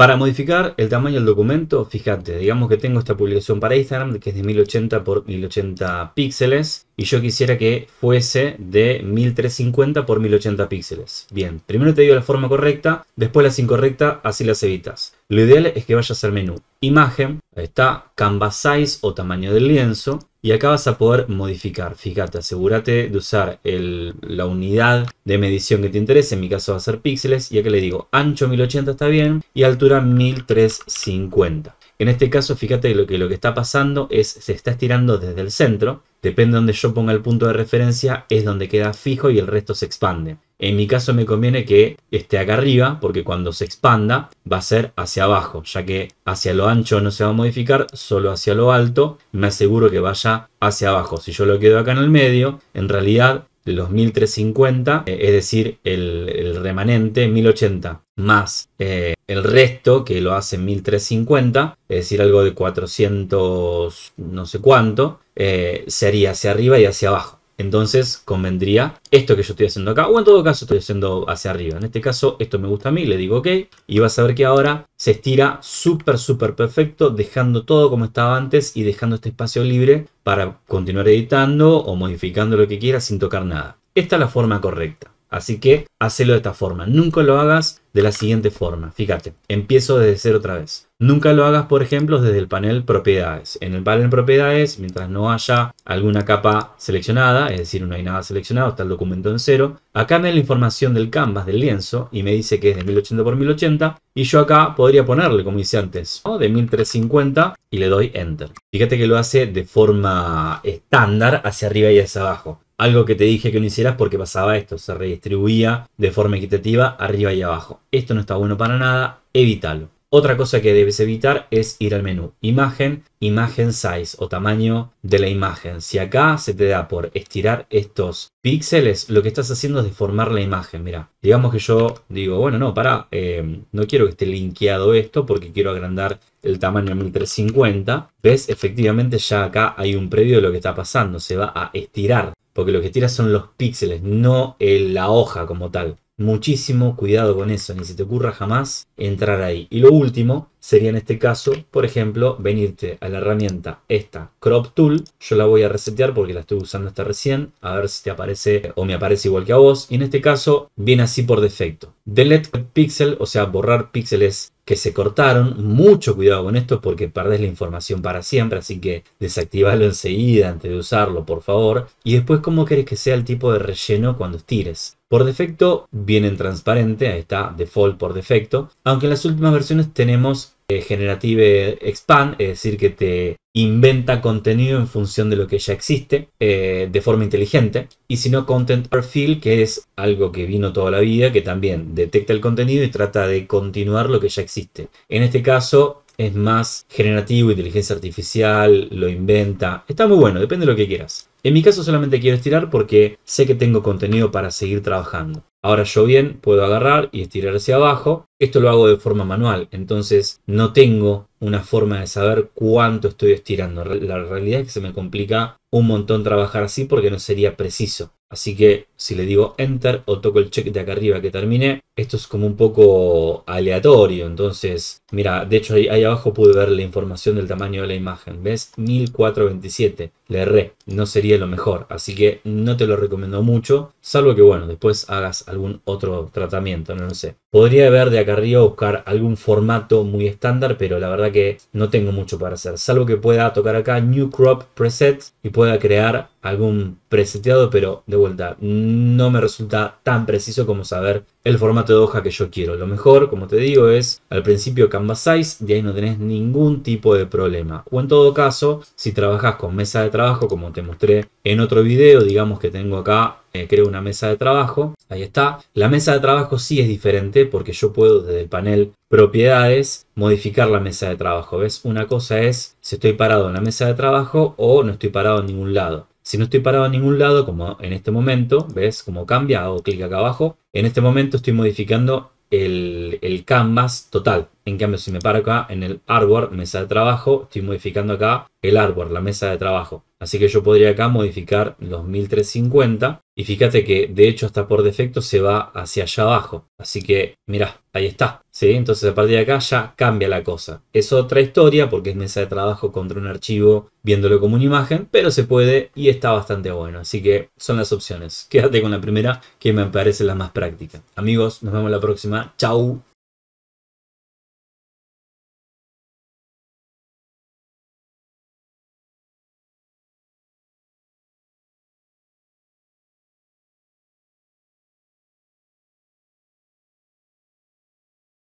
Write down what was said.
Para modificar el tamaño del documento, fíjate, digamos que tengo esta publicación para Instagram que es de 1080 por 1080 píxeles y yo quisiera que fuese de 1350 por 1080 píxeles. Bien, primero te digo la forma correcta, después las incorrecta así las evitas. Lo ideal es que vayas al menú Imagen, ahí está Canvas Size o tamaño del lienzo, y acá vas a poder modificar. Fíjate, asegúrate de usar la unidad de medición que te interese. En mi caso va a ser píxeles. Y acá le digo ancho 1080 está bien y altura 1350. En este caso, fíjate lo que, lo que está pasando es se está estirando desde el centro. Depende donde yo ponga el punto de referencia, es donde queda fijo y el resto se expande. En mi caso me conviene que esté acá arriba, porque cuando se expanda va a ser hacia abajo, ya que hacia lo ancho no se va a modificar, solo hacia lo alto me aseguro que vaya hacia abajo. Si yo lo quedo acá en el medio, en realidad los 1350, eh, es decir, el, remanente 1080 más eh, el resto que lo hace 1350, es decir, algo de 400 no sé cuánto, eh, sería hacia arriba y hacia abajo. Entonces convendría esto que yo estoy haciendo acá, o en todo caso estoy haciendo hacia arriba. En este caso esto me gusta a mí, le digo ok, y vas a ver que ahora se estira súper, súper perfecto, dejando todo como estaba antes y dejando este espacio libre para continuar editando o modificando lo que quiera sin tocar nada. Esta es la forma correcta. Así que hacelo de esta forma. Nunca lo hagas de la siguiente forma. Fíjate, empiezo desde cero otra vez. Nunca lo hagas, por ejemplo, desde el panel propiedades. En el panel propiedades, mientras no haya alguna capa seleccionada, es decir, no hay nada seleccionado, está el documento en cero, acá me da la información del canvas, del lienzo, y me dice que es de 1080 x 1080, y yo acá podría ponerle, como hice antes, de 1350, y le doy Enter. Fíjate que lo hace de forma estándar hacia arriba y hacia abajo algo que te dije que no hicieras porque pasaba esto, se redistribuía de forma equitativa arriba y abajo. Esto no está bueno para nada, evítalo. Otra cosa que debes evitar es ir al menú imagen, imagen size o tamaño de la imagen. Si acá se te da por estirar estos píxeles, lo que estás haciendo es deformar la imagen. Mira, digamos que yo digo, bueno, no, para, em, no quiero que esté linkeado esto porque quiero agrandar el tamaño a 1350. ¿Ves? Efectivamente ya acá hay un previo de lo que está pasando. Se va a estirar porque lo que tiras son los píxeles, no la hoja como tal. Muchísimo cuidado con eso, ni se te ocurra jamás entrar ahí. Y lo último sería en este caso, por ejemplo, venirte a la herramienta esta, Crop Tool. Yo la voy a resetear porque la estoy usando hasta recién, a ver si te aparece o me aparece igual que a vos. Y en este caso viene así por defecto. Delete Pixel, o sea, borrar píxeles que se cortaron. Mucho cuidado con esto porque perdés la información para siempre, así que desactivalo enseguida antes de usarlo, por favor. Y después, ¿cómo querés que sea el tipo de relleno cuando estires? Por defecto vienen transparente, ahí está, default por defecto. Aunque en las últimas versiones tenemos eh, generative expand, es decir, que te inventa contenido en función de lo que ya existe eh, de forma inteligente y si no content perfil que es algo que vino toda la vida que también detecta el contenido y trata de continuar lo que ya existe en este caso es más generativo, inteligencia artificial, lo inventa. Está muy bueno, depende de lo que quieras. En mi caso solamente quiero estirar porque sé que tengo contenido para seguir trabajando. Ahora yo bien puedo agarrar y estirar hacia abajo. Esto lo hago de forma manual, entonces no tengo una forma de saber cuánto estoy estirando. La realidad es que se me complica un montón trabajar así porque no sería preciso. Así que si le digo enter o toco el check de acá arriba que termine, esto es como un poco aleatorio. Entonces, mira, de hecho ahí, abajo pude ver la información del tamaño de la imagen. ¿Ves? 1427. Le erré. No sería lo mejor. Así que no te lo recomiendo mucho. Salvo que, bueno, después hagas algún otro tratamiento. No lo sé. Podría ver de acá arriba buscar algún formato muy estándar, pero la verdad que no tengo mucho para hacer. Salvo que pueda tocar acá New Crop Preset y pueda crear algún preseteado, pero de vuelta, no me resulta tan preciso como saber el formato de hoja que yo quiero. Lo mejor, como te digo, es al principio Canvas Size, de ahí no tenés ningún tipo de problema. O en todo caso, si trabajas con mesa de trabajo, como te mostré en otro video, digamos que tengo acá eh, creo una mesa de trabajo, ahí está. La mesa de trabajo sí es diferente porque yo puedo desde el panel propiedades modificar la mesa de trabajo, ¿ves? Una cosa es si estoy parado en la mesa de trabajo o no estoy parado en ningún lado. Si no estoy parado en ningún lado, como en este momento, ¿ves cómo cambia? Hago clic acá abajo. En este momento estoy modificando el, el, canvas total. En cambio, si me paro acá en el árbol mesa de trabajo, estoy modificando acá el árbol, la mesa de trabajo. Así que yo podría acá modificar los 1350 y fíjate que de hecho hasta por defecto se va hacia allá abajo. Así que mirá, ahí está. ¿sí? Entonces a partir de acá ya cambia la cosa. Es otra historia porque es mesa de trabajo contra un archivo viéndolo como una imagen, pero se puede y está bastante bueno. Así que son las opciones. Quédate con la primera que me parece la más práctica. Amigos, nos vemos la próxima. Chau.